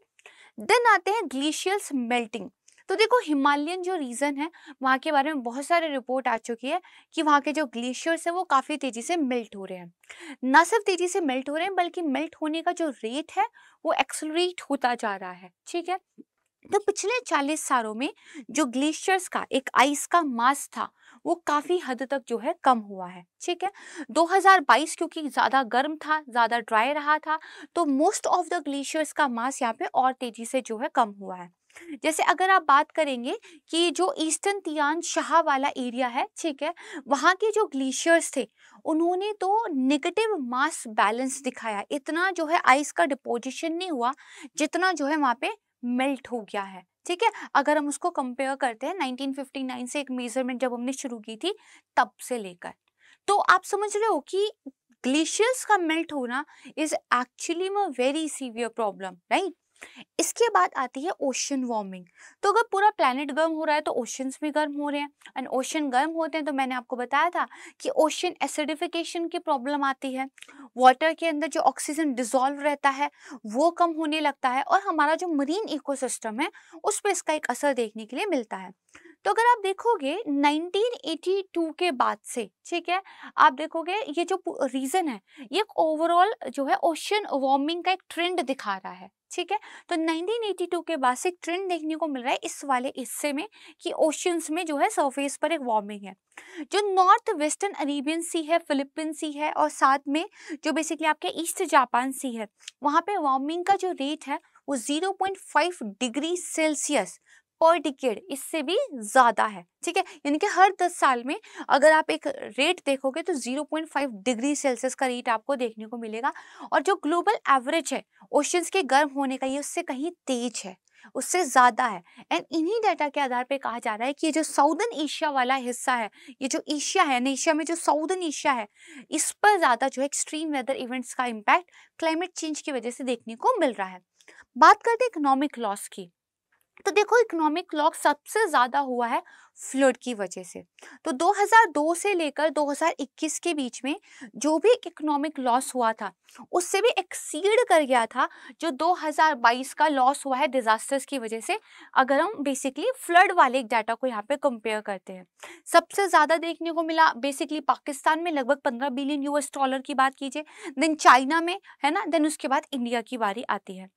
देन आते हैं ग्लेशियर्स मेल्टिंग तो देखो हिमालयन जो रीजन है वहाँ के बारे में बहुत सारे रिपोर्ट आ चुकी है कि वहाँ के जो ग्लेशियर्स है वो काफ़ी तेज़ी से मेल्ट हो रहे हैं ना सिर्फ तेज़ी से मेल्ट हो रहे हैं बल्कि मेल्ट होने का जो रेट है वो एक्सलरेट होता जा रहा है ठीक है तो पिछले 40 सालों में जो ग्लेशियर्स का एक आइस का मास था वो काफ़ी हद तक जो है कम हुआ है ठीक है 2022 क्योंकि ज़्यादा गर्म था ज़्यादा ड्राई रहा था तो मोस्ट ऑफ द ग्लेशियर्स का मास यहाँ पे और तेज़ी से जो है कम हुआ है जैसे अगर आप बात करेंगे कि जो ईस्टर्न तियान शाह वाला एरिया है ठीक है वहाँ के जो ग्लेशियर्स थे उन्होंने तो नेगेटिव मास बैलेंस दिखाया इतना जो है आइस का डिपोजिशन नहीं हुआ जितना जो है वहाँ पे मेल्ट हो गया है ठीक है अगर हम उसको कंपेयर करते हैं 1959 से एक मेजरमेंट जब हमने शुरू की थी तब से लेकर तो आप समझ रहे हो कि ग्लेशियर्स का मेल्ट होना is actually very severe problem right इसके बाद आती है ओशन वार्मिंग तो अगर पूरा प्लानट गर्म हो रहा है तो ओशंस भी गर्म हो रहे हैं एंड ओशन गर्म होते हैं तो मैंने आपको बताया था कि ओशन एसिडिफिकेशन की प्रॉब्लम आती है वाटर के अंदर जो ऑक्सीजन डिजोल्व रहता है वो कम होने लगता है और हमारा जो मरीन इकोसिस्टम है उस पर इसका एक असर देखने के लिए मिलता है तो अगर आप देखोगे 1982 के बाद से ठीक है आप देखोगे ये जो रीज़न है ये ओवरऑल जो है ओशन वार्मिंग का एक ट्रेंड दिखा रहा है ठीक है तो 1982 के बाद से ट्रेंड देखने को मिल रहा है इस वाले हिस्से में कि ओशंस में जो है सरफेस पर एक वार्मिंग है जो नॉर्थ वेस्टर्न अरेबियन सी है फिलिपिन सी है और साथ में जो बेसिकली आपके ईस्ट जापान सी है वहाँ पे वार्मिंग का जो रेट है वो 0.5 डिग्री सेल्सियस पर डिकेड इससे भी ज़्यादा है ठीक है यानी कि हर 10 साल में अगर आप एक रेट देखोगे तो 0.5 डिग्री सेल्सियस का रेट आपको देखने को मिलेगा और जो ग्लोबल एवरेज है ओशंस के गर्म होने का ये उससे कहीं तेज है उससे ज़्यादा है एंड इन्हीं डाटा के आधार पे कहा जा रहा है कि ये जो साउदर्न एशिया वाला हिस्सा है ये जो एशिया है एशिया में जो साउदर्न एशिया है इस पर ज़्यादा जो है एक्सट्रीम वेदर इवेंट्स का इम्पैक्ट क्लाइमेट चेंज की वजह से देखने को मिल रहा है बात करते इकोनॉमिक लॉस की तो देखो इकोनॉमिक लॉक सबसे ज़्यादा हुआ है फ्लड की वजह से तो 2002 से लेकर 2021 के बीच में जो भी इकोनॉमिक लॉस हुआ था उससे भी एक्सीड कर गया था जो 2022 का लॉस हुआ है डिज़ास्टर्स की वजह से अगर हम बेसिकली फ्लड वाले डाटा को यहाँ पे कंपेयर करते हैं सबसे ज़्यादा देखने को मिला बेसिकली पाकिस्तान में लगभग पंद्रह बिलियन यूएस डॉलर की बात कीजिए देन चाइना में है ना देन उसके बाद इंडिया की बारी आती है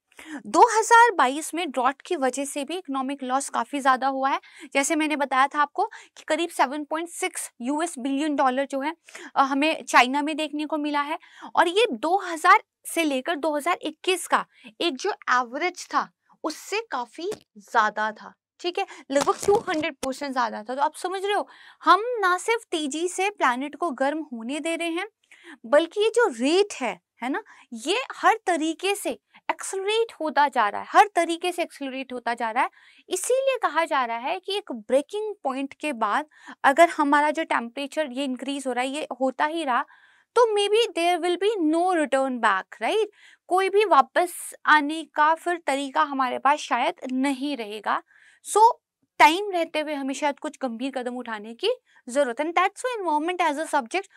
2022 में ड्रॉट की वजह से भी इकोनॉमिक लॉस काफ़ी ज़्यादा हुआ है जैसे मैंने बताया था आपको कि करीब 7.6 यूएस बिलियन डॉलर जो है हमें चाइना में देखने को मिला है और ये 2000 से लेकर 2021 का एक जो एवरेज था उससे काफ़ी ज़्यादा था ठीक है लगभग 200 परसेंट ज़्यादा था तो आप समझ रहे हो हम ना सिर्फ तेजी से प्लानिट को गर्म होने दे रहे हैं बल्कि ये जो रेट है है ना ये हर तरीके से एक्सलरेट होता जा रहा है हर तरीके से एक्सलरेट होता जा रहा है इसीलिए कहा जा रहा है कि एक ब्रेकिंग पॉइंट के बाद अगर हमारा जो टेम्परेचर ये इंक्रीज हो रहा है ये होता ही रहा तो maybe there will be no return back right कोई भी वापस आने का फिर तरीका हमारे पास शायद नहीं रहेगा सो so, टाइम रहते हुए हमें शायद कुछ गंभीर कदम उठाने की ज़रूरत है दैट्स वो इन्वॉल्वमेंट एज अ सब्जेक्ट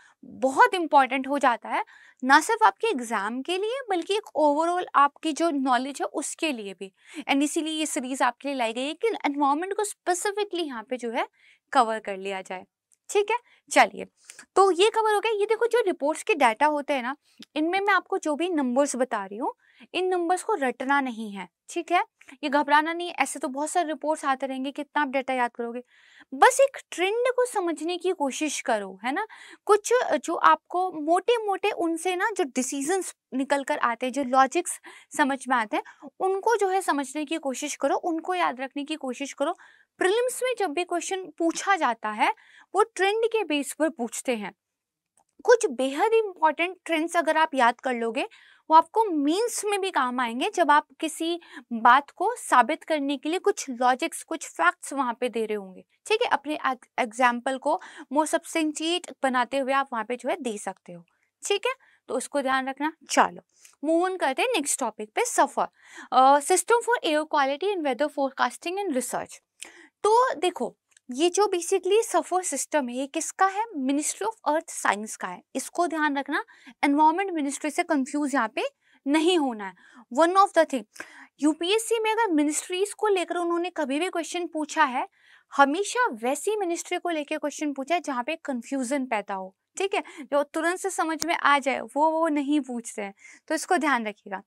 बहुत इंपॉर्टेंट हो जाता है ना सिर्फ आपके एग्ज़ाम के लिए बल्कि एक ओवरऑल आपकी जो नॉलेज है उसके लिए भी एंड इसीलिए ये सीरीज़ आपके लिए लाई गई है कि एनवायरमेंट को स्पेसिफिकली यहाँ पे जो है कवर कर लिया जाए ठीक है चलिए तो ये कवर हो गया ये देखो जो रिपोर्ट्स के डाटा होते हैं ना इनमें मैं आपको जो भी नंबर्स बता रही हूँ इन नंबर्स को रटना नहीं है ठीक है ये घबराना नहीं ऐसे तो बहुत सारे रिपोर्ट्स आते रहेंगे कितना आप डाटा याद करोगे बस एक ट्रेंड को समझने की कोशिश करो है ना कुछ जो आपको मोटे मोटे उनसे ना जो डिसीजंस निकल कर आते हैं जो लॉजिक्स समझ में आते हैं उनको जो है समझने की कोशिश करो उनको याद रखने की कोशिश करो प्रिलिम्स में जब भी क्वेश्चन पूछा जाता है वो ट्रेंड के बेस पर पूछते हैं कुछ बेहद इंपॉर्टेंट ट्रेंड्स अगर आप याद कर लोगे वो आपको मीन्स में भी काम आएंगे जब आप किसी बात को साबित करने के लिए कुछ लॉजिक्स कुछ फैक्ट्स वहाँ पे दे रहे होंगे ठीक है अपने एग्जाम्पल को मोर सबसे बनाते हुए आप वहाँ पे जो है दे सकते हो ठीक है तो उसको ध्यान रखना चलो मूव ऑन करते हैं नेक्स्ट टॉपिक पे SAFAR system for air quality and weather forecasting and research तो देखो ये जो बेसिकली सफर सिस्टम है ये किसका है मिनिस्ट्री ऑफ अर्थ साइंस का है इसको ध्यान रखना एनवायरमेंट मिनिस्ट्री से कंफ्यूज यहाँ पे नहीं होना है one of the thing UPSC में अगर मिनिस्ट्रीज को लेकर उन्होंने कभी भी क्वेश्चन पूछा है हमेशा वैसी मिनिस्ट्री को लेकर क्वेश्चन पूछा है जहाँ पे कंफ्यूजन पैदा हो ठीक है जो तुरंत से समझ में आ जाए वो वो नहीं पूछते हैं तो इसको ध्यान रखिएगा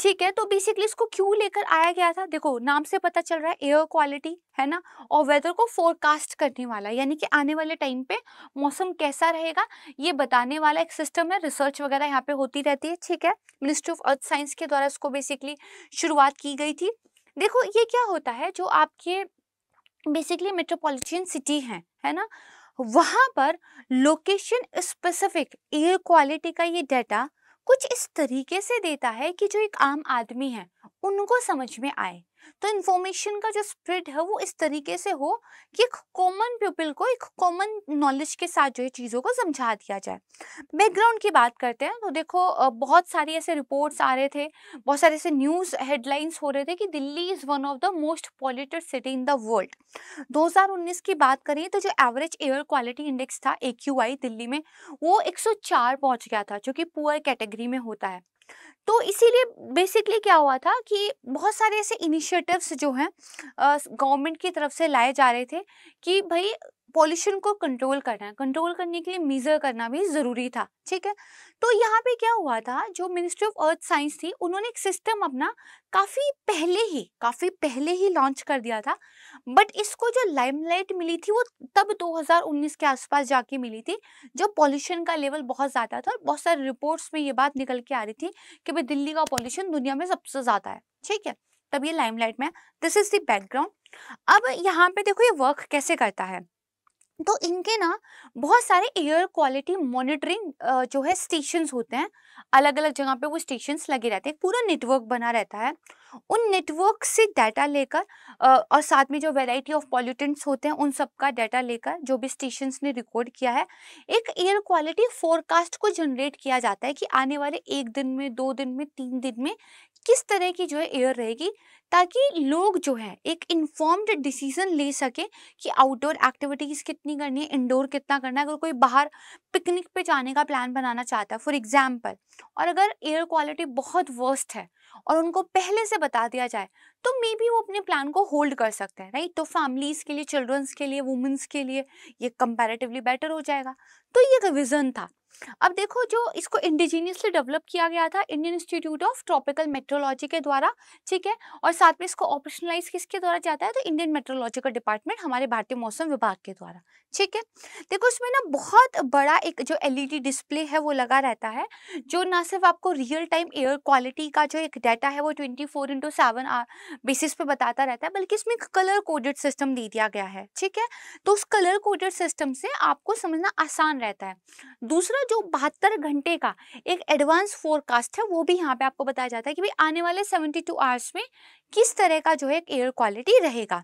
ठीक है तो बेसिकली इसको क्यों लेकर आया गया था देखो नाम से पता चल रहा है एयर क्वालिटी है ना और वेदर को फोरकास्ट करने वाला यानी कि आने वाले टाइम पे मौसम कैसा रहेगा ये बताने वाला एक सिस्टम है रिसर्च वगैरह यहाँ पे होती रहती है ठीक है मिनिस्ट्री ऑफ अर्थ साइंस के द्वारा इसको बेसिकली शुरुआत की गई थी देखो ये क्या होता है जो आपके बेसिकली मेट्रोपोलिटन सिटी हैं है ना वहाँ पर लोकेशन स्पेसिफिक एयर क्वालिटी का ये डाटा कुछ इस तरीके से देता है कि जो एक आम आदमी है उनको समझ में आए तो इन्फॉर्मेशन का जो स्प्रेड है वो इस तरीके से हो कि एक कॉमन पीपल को एक कॉमन नॉलेज के साथ जो है चीज़ों को समझा दिया जाए बैकग्राउंड की बात करते हैं तो देखो बहुत सारी ऐसे रिपोर्ट्स आ रहे थे बहुत सारे ऐसे न्यूज़ हेडलाइंस हो रहे थे कि Delhi is one of the most polluted city in the world दो की बात करें तो जो एवरेज एयर क्वालिटी इंडेक्स था ए दिल्ली में वो एक पहुंच गया था जो कि पुअर कैटेगरी में होता है तो इसीलिए बेसिकली क्या हुआ था कि बहुत सारे ऐसे इनिशिएटिव्स जो हैं गवर्नमेंट की तरफ से लाए जा रहे थे कि भाई पॉल्यूशन को कंट्रोल करना कंट्रोल करने के लिए मेज़र करना भी ज़रूरी था ठीक है तो यहाँ पे क्या हुआ था जो मिनिस्ट्री ऑफ अर्थ साइंस थी उन्होंने एक सिस्टम अपना काफ़ी पहले ही काफ़ी पहले ही लॉन्च कर दिया था बट इसको जो लाइमलाइट मिली थी वो तब 2019 के आसपास जाके मिली थी जो पॉल्यूशन का लेवल बहुत ज़्यादा था और बहुत सारे रिपोर्ट्स में ये बात निकल के आ रही थी कि भाई दिल्ली का पॉल्यूशन दुनिया में सबसे ज़्यादा है ठीक है तब ये लाइमलाइट में दिस इज द बैकग्राउंड अब यहाँ पे देखो ये वर्क कैसे करता है तो इनके ना बहुत सारे एयर क्वालिटी मॉनिटरिंग जो है स्टेशन होते हैं अलग अलग जगह पे वो स्टेशन लगे रहते हैं पूरा नेटवर्क बना रहता है उन नेटवर्क से डाटा लेकर और साथ में जो वैरायटी ऑफ पॉल्यूटेंट्स होते हैं उन सब का डाटा लेकर जो भी स्टेशन ने रिकॉर्ड किया है एक एयर क्वालिटी फोरकास्ट को जनरेट किया जाता है कि आने वाले एक दिन में दो दिन में तीन दिन में किस तरह की जो है एयर रहेगी ताकि लोग जो है एक इन्फॉर्म्ड डिसीजन ले सके कि आउटडोर एक्टिविटीज़ कितनी करनी है इंडोर कितना करना है अगर कोई बाहर पिकनिक पे जाने का प्लान बनाना चाहता है फॉर एग्जांपल और अगर एयर क्वालिटी बहुत वर्स्ट है और उनको पहले से बता दिया जाए तो मे बी वो अपने प्लान को होल्ड कर सकते हैं राइट तो फैमिलीज़ के लिए चिल्ड्रंस के लिए वुमेंस के लिए ये कंपेरेटिवली बेटर हो जाएगा तो ये एक विज़न था अब देखो जो इसको इंडिजीनियसली डेवलप किया गया था Indian institute of tropical meteorology के द्वारा ठीक है और साथ में इसको ऑपरेशनलाइज किसके द्वारा जाता है तो इंडियन मेट्रोलॉजिकल डिपार्टमेंट हमारे भारतीय मौसम विभाग के द्वारा ठीक है देखो इसमें ना बहुत बड़ा एक जो एलईडी डिस्प्ले है वो लगा रहता है जो ना सिर्फ आपको रियल टाइम एयर क्वालिटी का जो एक डाटा है वो twenty four into seven basis पे बताता रहता है बल्कि इसमें कलर कोडेड सिस्टम दे दिया गया है ठीक है तो उस कलर कोडेड सिस्टम से आपको समझना आसान रहता है दूसरा पूरा जो बहत्तर घंटे का एक एडवांस फोरकास्ट है वो भी यहाँ पे आपको बताया जाता है कि भाई आने वाले 72 आवर्स में किस तरह का जो है एयर क्वालिटी रहेगा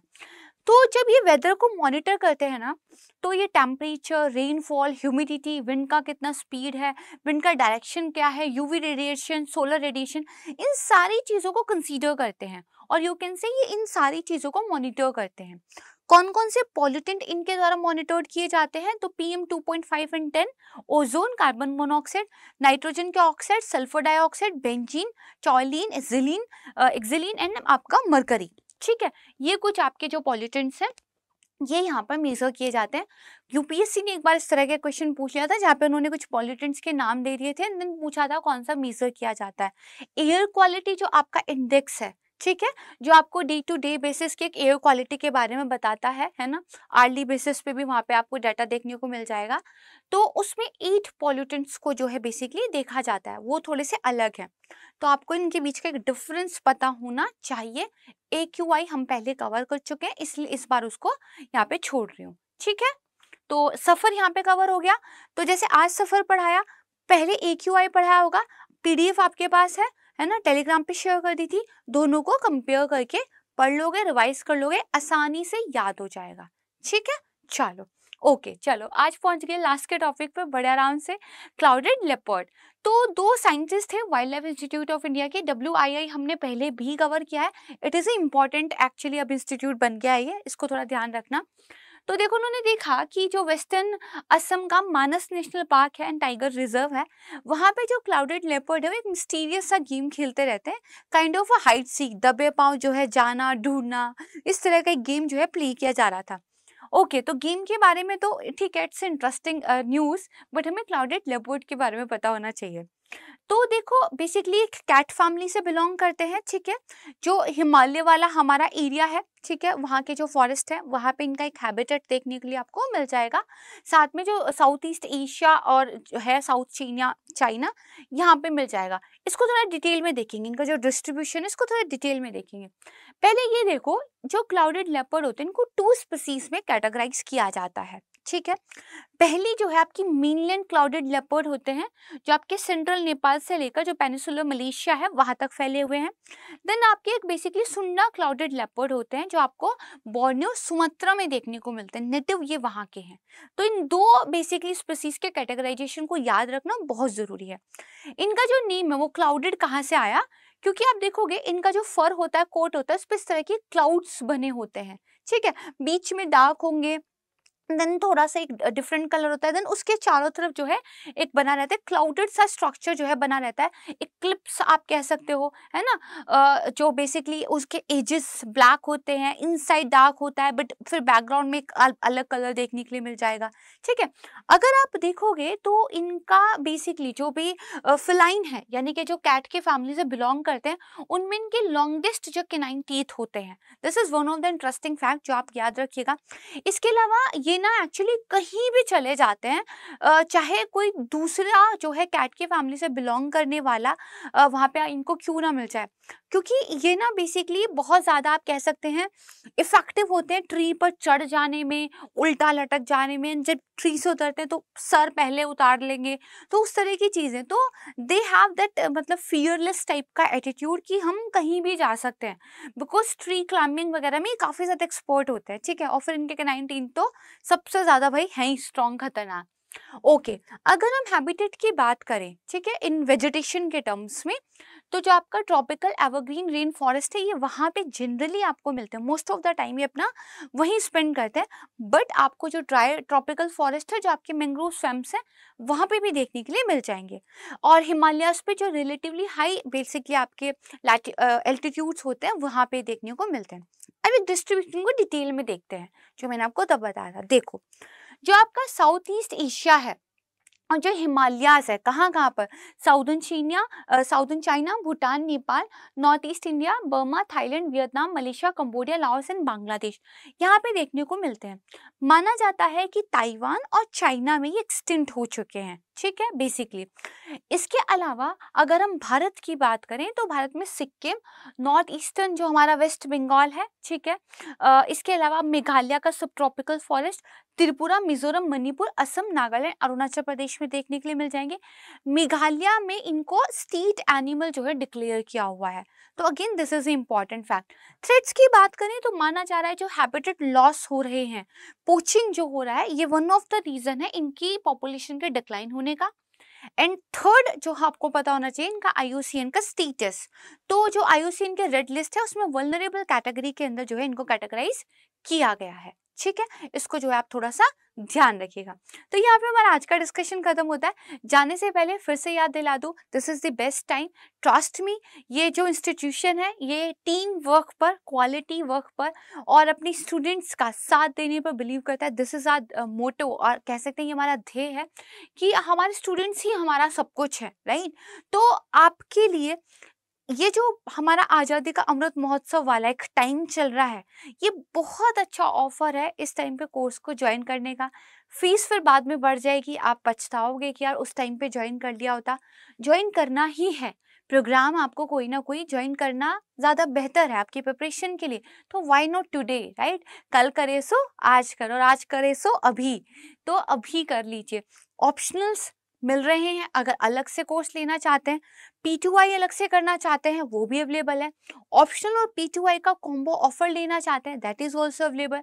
तो जब ये वेदर को मॉनिटर करते हैं ना तो ये टेम्परेचर रेनफॉल ह्यूमिडिटी विंड का कितना स्पीड है विंड का डायरेक्शन क्या है यूवी रेडिएशन सोलर रेडिएशन इन सारी चीज़ों को कंसीडर करते हैं और यू कैन से ये इन सारी चीज़ों को मॉनिटर करते हैं कौन कौन से पॉल्यूटेंट इनके द्वारा मॉनिटर्ड किए जाते हैं तो PM 2.5 and 10 ozone carbon monoxide nitrogen के oxide sulphur dioxide benzene choline xylene xylene and आपका मरकरी ठीक है ये कुछ आपके जो पॉल्यूटेंट्स हैं ये यहाँ पर मेजर किए जाते हैं यूपीएससी ने एक बार इस तरह के क्वेश्चन पूछ लिया था जहाँ पे उन्होंने कुछ पॉल्यूटेंट्स के नाम दे दिए थे दिन पूछा था कौन सा मेजर किया जाता है एयर क्वालिटी जो आपका इंडेक्स है ठीक है जो आपको डे टू डे बेसिस के एक एयर क्वालिटी के बारे में बताता है है ना आर्ली बेसिस पे भी वहाँ पे आपको डाटा देखने को मिल जाएगा तो उसमें एट पॉल्यूटेंट्स को जो है बेसिकली देखा जाता है वो थोड़े से अलग है तो आपको इनके बीच का एक डिफरेंस पता होना चाहिए ए क्यू आई हम पहले कवर कर चुके हैं इसलिए इस बार उसको यहाँ पे छोड़ रही हूँ ठीक है तो सफ़र यहाँ पे कवर हो गया तो जैसे आज सफ़र पढ़ाया पहले ए क्यू आई पढ़ाया होगा पीडीएफ आपके पास है है ना टेलीग्राम पे शेयर कर दी थी दोनों को कंपेयर करके पढ़ लोगे रिवाइज कर लोगे आसानी से याद हो जाएगा ठीक है चलो ओके चलो आज पहुंच गए लास्ट के टॉपिक पर बड़े आराम से क्लाउडेड लेपर्ड तो दो साइंटिस्ट थे wildlife institute of India के डब्ल्यू हमने पहले भी कवर किया है it is a important actually अब इंस्टीट्यूट बन गया है इसको थोड़ा ध्यान रखना तो देखो उन्होंने देखा कि जो वेस्टर्न असम का मानस नेशनल पार्क है एंड टाइगर रिजर्व है वहाँ पे जो क्लाउडेड लेपर्ड है वो एक मिस्टीरियस सा गेम खेलते रहते हैं काइंड ऑफ अ हाइट सीख दबे पाँव जो है जाना ढूंढना इस तरह का एक गेम जो है प्ले किया जा रहा था ओके okay, तो गेम के बारे में तो ठीक है इट्स इंटरेस्टिंग न्यूज़ बट हमें क्लाउडेड लेपर्ड के बारे में पता होना चाहिए तो देखो बेसिकली एक कैट फैमिली से बिलोंग करते हैं ठीक है जो हिमालय वाला हमारा एरिया है ठीक है वहाँ के जो फॉरेस्ट है वहाँ पे इनका एक हैबिटेट देखने के लिए आपको मिल जाएगा साथ में जो साउथ ईस्ट एशिया और जो है साउथ चीनिया चाइना यहाँ पे मिल जाएगा इसको थोड़ा डिटेल में देखेंगे इनका जो डिस्ट्रीब्यूशन है इसको थोड़ा डिटेल में देखेंगे पहले ये देखो जो क्लाउडेड लेपर्ड होते हैं इनको टू स्पीसीज में कैटेगराइज किया जाता है ठीक है पहली जो है आपकी मेनलैंड क्लाउडेड लेपर्ड होते हैं जो आपके सेंट्रल नेपाल से लेकर जो पेनिसुलर मलेशिया है वहाँ तक फैले हुए हैं देन आपके एक बेसिकली सुन्ना क्लाउडेड लेपर्ड होते हैं जो आपको बॉर्नियो सुमात्रा में देखने को मिलते हैं नेटिव ये वहाँ के हैं तो इन दो बेसिकली स्पीसीज के कैटेगराइजेशन को याद रखना बहुत ज़रूरी है इनका जो नेम है वो क्लाउडेड कहाँ से आया क्योंकि आप देखोगे इनका जो फर होता है कोट होता है उस पर इस तरह के क्लाउड्स बने होते हैं ठीक है बीच में डार्क होंगे देन थोड़ा सा एक डिफरेंट कलर होता है देन उसके चारों तरफ जो है एक बना रहता है क्लाउडेड सा स्ट्रक्चर जो है बना रहता है एक क्लिप्स आप कह सकते हो है ना जो बेसिकली उसके एजेस ब्लैक होते हैं इनसाइड डार्क होता है बट फिर बैकग्राउंड में एक अलग कलर देखने के लिए मिल जाएगा ठीक है अगर आप देखोगे तो इनका बेसिकली जो भी फिलाइन है यानी कि जो कैट के फैमिली से बिलोंग करते हैं उनमें इनके लॉन्गेस्ट जो किनाइन टीथ होते हैं this is one of the interesting fact जो आप याद रखिएगा इसके अलावा ये ना एक्चुअली कहीं भी चले जाते हैं चाहे कोई दूसरा जो है कैट की फैमिली से बिलोंग करने वाला वहाँ पे इनको क्यों ना मिल जाए क्योंकि ये ना बेसिकली बहुत ज़्यादा आप कह सकते हैं इफ़ेक्टिव होते हैं ट्री पर चढ़ जाने में उल्टा लटक जाने में जब ट्री से उतरते हैं तो सर पहले उतार लेंगे तो उस तरह की चीज़ें तो दे हैव दैट मतलब फियरलेस टाइप का एटीट्यूड कि हम कहीं भी जा सकते हैं बिकॉज ट्री क्लाइंबिंग वगैरह में काफ़ी ज़्यादा एक्सपर्ट होते हैं ठीक है और फिर इनके नाइनटीन तो सबसे ज़्यादा भाई हैं ही स्ट्रॉन्ग खतरनाक ओके okay, अगर हम हैबिटेट की बात करें ठीक है इन वेजिटेशन के टर्म्स में तो जो आपका ट्रॉपिकल एवरग्रीन रेन फॉरेस्ट है ये वहाँ पे जनरली आपको मिलते हैं मोस्ट ऑफ द टाइम ये अपना वहीं स्पेंड करते हैं बट आपको जो ड्राई ट्रॉपिकल फॉरेस्ट है जो आपके मैंग्रोव स्वैम्स हैं वहाँ पे भी देखने के लिए मिल जाएंगे और हिमालयस पे जो रिलेटिवली हाई बेसिकली आपके एल्टीट्यूड्स होते हैं वहाँ पे देखने को मिलते हैं अब एक डिस्ट्रीब्यूशन को डिटेल में देखते हैं जो मैंने आपको तब बताया था देखो जो आपका साउथ ईस्ट एशिया है और जो हिमालयाज है कहाँ कहाँ पर साउदर्न चीनिया southern China Bhutan Nepal north east India Burma Thailand Vietnam Malaysia Cambodia Laos and Bangladesh यहाँ पे देखने को मिलते हैं माना जाता है कि ताइवान और चाइना में ये एक्सटेंट हो चुके हैं ठीक है बेसिकली इसके अलावा अगर हम भारत की बात करें तो भारत में सिक्किम नॉर्थ ईस्टर्न जो हमारा वेस्ट बंगाल है ठीक है इसके अलावा मेघालय का सब ट्रॉपिकल फॉरेस्ट त्रिपुरा मिजोरम मणिपुर असम नागालैंड अरुणाचल प्रदेश में देखने के लिए मिल जाएंगे मेघालय में इनको स्टेट एनिमल जो है डिक्लेयर किया हुआ है तो again this is a important fact threats की बात करें तो माना जा रहा है जो हैबिटेट लॉस हो रहे हैं पोचिंग जो हो रहा है ये वन ऑफ द रीज़न है इनकी पॉपुलेशन के डिक्लाइन होने होने का एंड थर्ड जो आपको पता होना चाहिए इनका आईयूसीएन का स्टेटस तो जो आईयूसीएन के रेड लिस्ट है उसमें वर्नरेबल कैटेगरी के अंदर जो है इनको कैटेगराइज किया गया है ठीक है इसको जो है आप थोड़ा सा ध्यान रखिएगा तो यहाँ पे हमारा आज का डिस्कशन खत्म होता है जाने से पहले फिर से याद दिला दूँ this is the best time trust me ये जो इंस्टीट्यूशन है ये टीम वर्क पर क्वालिटी वर्क पर और अपनी स्टूडेंट्स का साथ देने पर बिलीव करता है दिस इज़ आर मोटो और कह सकते हैं ये हमारा ध्येय है कि हमारे स्टूडेंट्स ही हमारा सब कुछ है राइट तो आपके लिए ये जो हमारा आज़ादी का अमृत महोत्सव वाला एक टाइम चल रहा है ये बहुत अच्छा ऑफर है इस टाइम पे कोर्स को ज्वाइन करने का फीस फिर बाद में बढ़ जाएगी आप पछताओगे कि यार उस टाइम पे ज्वाइन कर लिया होता ज्वाइन करना ही है प्रोग्राम आपको कोई ना कोई ज्वाइन करना ज़्यादा बेहतर है आपकी प्रिपरेशन के लिए तो वाई नॉट टूडे राइट कल करे सो आज करो और आज करे सो अभी तो अभी कर लीजिए ऑप्शनल्स मिल रहे हैं अगर अलग से कोर्स लेना चाहते हैं पी टू आई अलग से करना चाहते हैं वो भी अवेलेबल है ऑप्शनल और पी का कॉम्बो ऑफर लेना चाहते हैं that is also available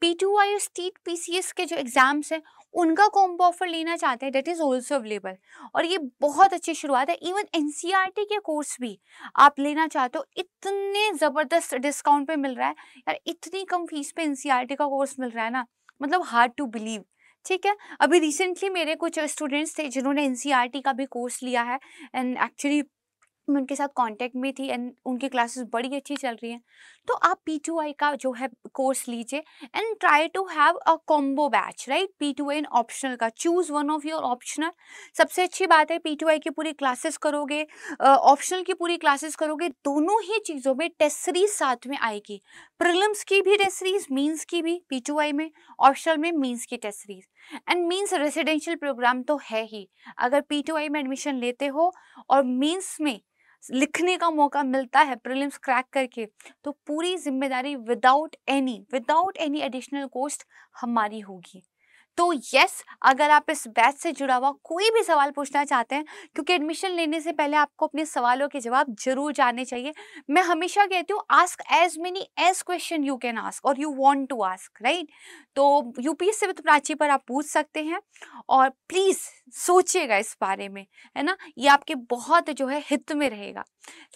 P two I और स्टीट पी के जो एग्ज़ाम्स हैं उनका कॉम्बो ऑफर लेना चाहते हैं दैट इज़ ऑल्सो अवेलेबल और ये बहुत अच्छी शुरुआत है इवन एन टी के कोर्स भी आप लेना चाहते हो इतने ज़बरदस्त डिस्काउंट पे मिल रहा है यार इतनी कम फीस पे एन टी e का कोर्स मिल रहा है ना मतलब हार्ड टू बिलीव ठीक है अभी रिसेंटली मेरे कुछ स्टूडेंट्स थे जिन्होंने एन e का भी कोर्स लिया है एंड एक्चुअली मैं उनके साथ कांटेक्ट में थी एंड उनकी क्लासेस बड़ी अच्छी चल रही हैं तो आप पी टू आई का जो है कोर्स लीजिए and try to have a combo batch right P two I in optional का choose one of your optional सबसे अच्छी बात है पी टू आई की पूरी क्लासेस करोगे ऑप्शनल की पूरी क्लासेस करोगे दोनों ही चीज़ों में टेस्ट सीरीज साथ में आएगी प्रिलिम्स की भी टेस्ट सीरीज मीन्स की भी पी टू आई में ऑप्शनल में मीन्स की test series and means residential programme तो है ही अगर पी टू आई में एडमिशन लेते हो और मीन्स में लिखने का मौका मिलता है प्रिलिम्स क्रैक करके तो पूरी जिम्मेदारी without any without any additional cost हमारी होगी तो यस अगर आप इस बैच से जुड़ा हुआ कोई भी सवाल पूछना चाहते हैं क्योंकि एडमिशन लेने से पहले आपको अपने सवालों के जवाब जरूर जानने चाहिए मैं हमेशा कहती हूँ ask as many as question you can ask और you want to ask right तो U P UPSC with Prachi पर आप पूछ सकते हैं और प्लीज़ सोचिएगा इस बारे में है ना ये आपके बहुत जो है हित में रहेगा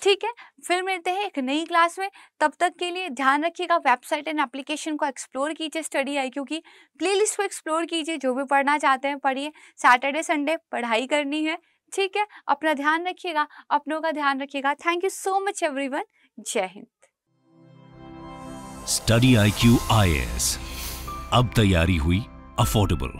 ठीक है फिर मिलते हैं एक नई क्लास में तब तक के लिए ध्यान रखिएगा वेबसाइट एंड एप्लीकेशन को एक्सप्लोर कीजिए स्टडी आई क्योंकि प्लेलिस्ट को एक्सप्लोर कीजिए जो भी पढ़ना चाहते हैं पढ़िए सैटरडे संडे पढ़ाई करनी है ठीक है अपना ध्यान रखिएगा अपनों का ध्यान रखिएगा thank you so much everyone जय हिंद study I Q I S अब तैयारी हुई अफोर्डेबल